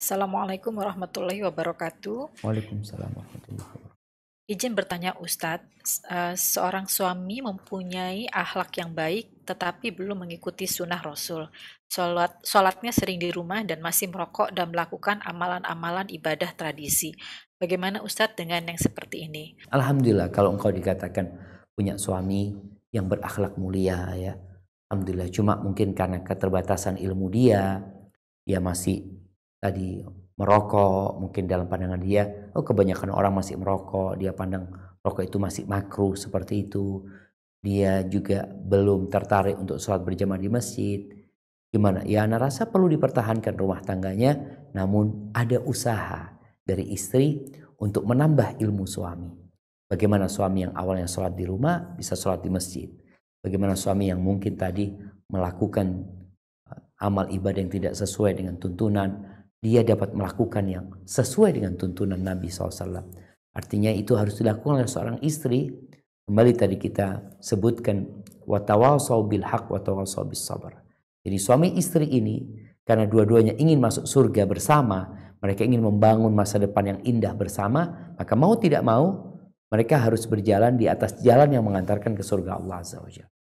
Assalamualaikum warahmatullahi wabarakatuh. Waalaikumsalam warahmatullahi wabarakatuh. Izin bertanya Ustadz, eh, seorang suami mempunyai akhlak yang baik tetapi belum mengikuti sunnah Rasul. Sholat, sholatnya sering di rumah dan masih merokok dan melakukan amalan-amalan ibadah tradisi. Bagaimana Ustadz dengan yang seperti ini? Alhamdulillah kalau engkau dikatakan punya suami yang berakhlak mulia ya. Alhamdulillah cuma mungkin karena keterbatasan ilmu dia, ya masih tadi merokok mungkin dalam pandangan dia oh kebanyakan orang masih merokok dia pandang rokok itu masih makruh seperti itu dia juga belum tertarik untuk sholat berjamaah di masjid gimana ya anak rasa perlu dipertahankan rumah tangganya namun ada usaha dari istri untuk menambah ilmu suami bagaimana suami yang awalnya sholat di rumah bisa sholat di masjid bagaimana suami yang mungkin tadi melakukan eh, amal ibadah yang tidak sesuai dengan tuntunan dia dapat melakukan yang sesuai dengan tuntunan Nabi SAW. Artinya itu harus dilakukan oleh seorang istri. Kembali tadi kita sebutkan watawasau bil hak watawasau bis sabar. Jadi suami istri ini karena dua-duanya ingin masuk surga bersama, mereka ingin membangun masa depan yang indah bersama, maka mau tidak mau mereka harus berjalan di atas jalan yang mengantarkan ke surga Allah Azza wa Taala.